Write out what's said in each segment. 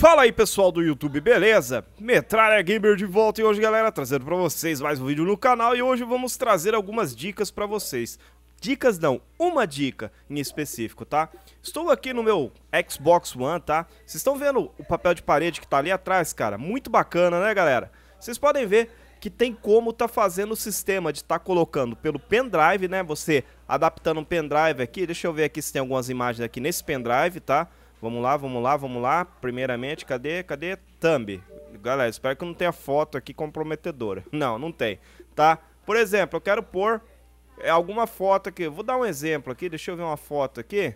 Fala aí pessoal do YouTube, beleza? Metralha Gamer de volta e hoje galera trazendo para vocês mais um vídeo no canal e hoje vamos trazer algumas dicas para vocês. Dicas não, uma dica em específico, tá? Estou aqui no meu Xbox One, tá? Vocês estão vendo o papel de parede que tá ali atrás, cara? Muito bacana, né galera? Vocês podem ver que tem como tá fazendo o sistema de tá colocando pelo pendrive, né? Você adaptando um pendrive aqui, deixa eu ver aqui se tem algumas imagens aqui nesse pendrive, Tá? Vamos lá, vamos lá, vamos lá. Primeiramente, cadê? Cadê? Thumb. Galera, espero que não tenha foto aqui comprometedora. Não, não tem, tá? Por exemplo, eu quero pôr é, alguma foto aqui. Vou dar um exemplo aqui, deixa eu ver uma foto aqui.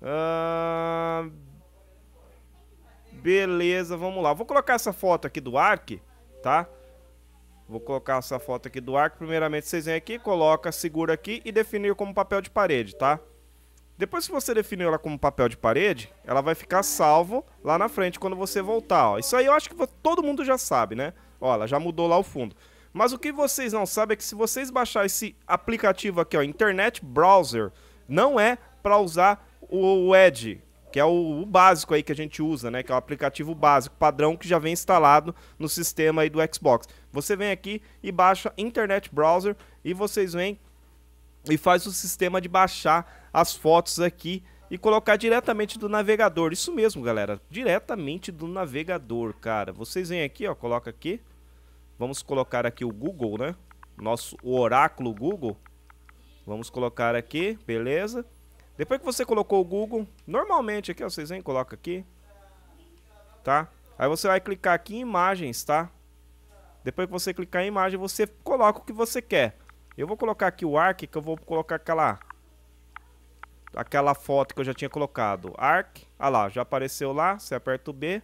Ah, beleza, vamos lá. Vou colocar essa foto aqui do Ark, tá? Vou colocar essa foto aqui do Ark. Primeiramente, vocês vêm aqui, coloca, segura aqui e definir como papel de parede, Tá? Depois que você definiu ela como papel de parede, ela vai ficar salvo lá na frente quando você voltar. Ó. Isso aí eu acho que todo mundo já sabe, né? Ó, ela já mudou lá o fundo. Mas o que vocês não sabem é que se vocês baixar esse aplicativo aqui, ó, Internet Browser, não é para usar o Edge, que é o, o, básico aí que a gente usa, né? Que é o aplicativo básico, padrão que já vem instalado no sistema aí do Xbox. Você vem aqui e baixa Internet Browser e vocês vêm e faz o sistema de baixar as fotos aqui e colocar diretamente do navegador. Isso mesmo, galera, diretamente do navegador, cara. Vocês vêm aqui, ó, coloca aqui. Vamos colocar aqui o Google, né? Nosso oráculo Google. Vamos colocar aqui, beleza? Depois que você colocou o Google, normalmente aqui, ó, vocês vêm, coloca aqui. Tá? Aí você vai clicar aqui em imagens, tá? Depois que você clicar em imagem, você coloca o que você quer. Eu vou colocar aqui o arc, que eu vou colocar aquela... Aquela foto que eu já tinha colocado. Arc. Ah lá, já apareceu lá. Você aperta o B.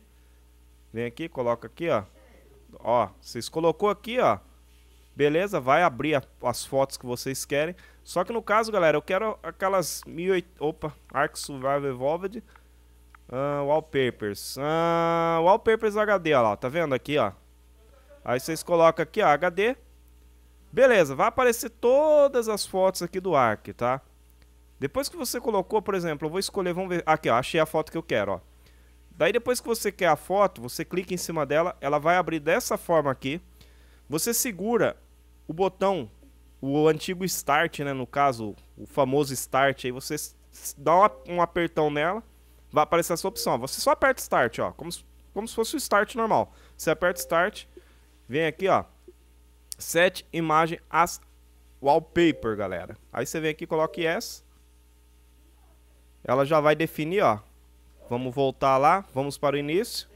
Vem aqui, coloca aqui, ó. Ó, vocês colocou aqui, ó. Beleza, vai abrir a, as fotos que vocês querem. Só que no caso, galera, eu quero aquelas 1008... Opa, Arc Survival Evolved. Uh, wallpapers. Uh, wallpapers HD, ó lá, tá vendo aqui, ó. Aí vocês colocam aqui, ó, HD. Beleza, vai aparecer todas as fotos aqui do Arc, tá? Depois que você colocou, por exemplo, eu vou escolher, vamos ver... Aqui, ó, achei a foto que eu quero, ó. Daí depois que você quer a foto, você clica em cima dela, ela vai abrir dessa forma aqui. Você segura o botão, o antigo Start, né, no caso, o famoso Start, aí você dá um apertão nela, vai aparecer essa opção. Você só aperta Start, ó, como, como se fosse o Start normal. Você aperta Start, vem aqui, ó, set imagem as wallpaper, galera. Aí você vem aqui e coloca yes. Ela já vai definir, ó. Vamos voltar lá, vamos para o início.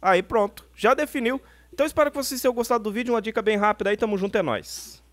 Aí pronto, já definiu. Então espero que vocês tenham gostado do vídeo, uma dica bem rápida aí, tamo junto, é nóis.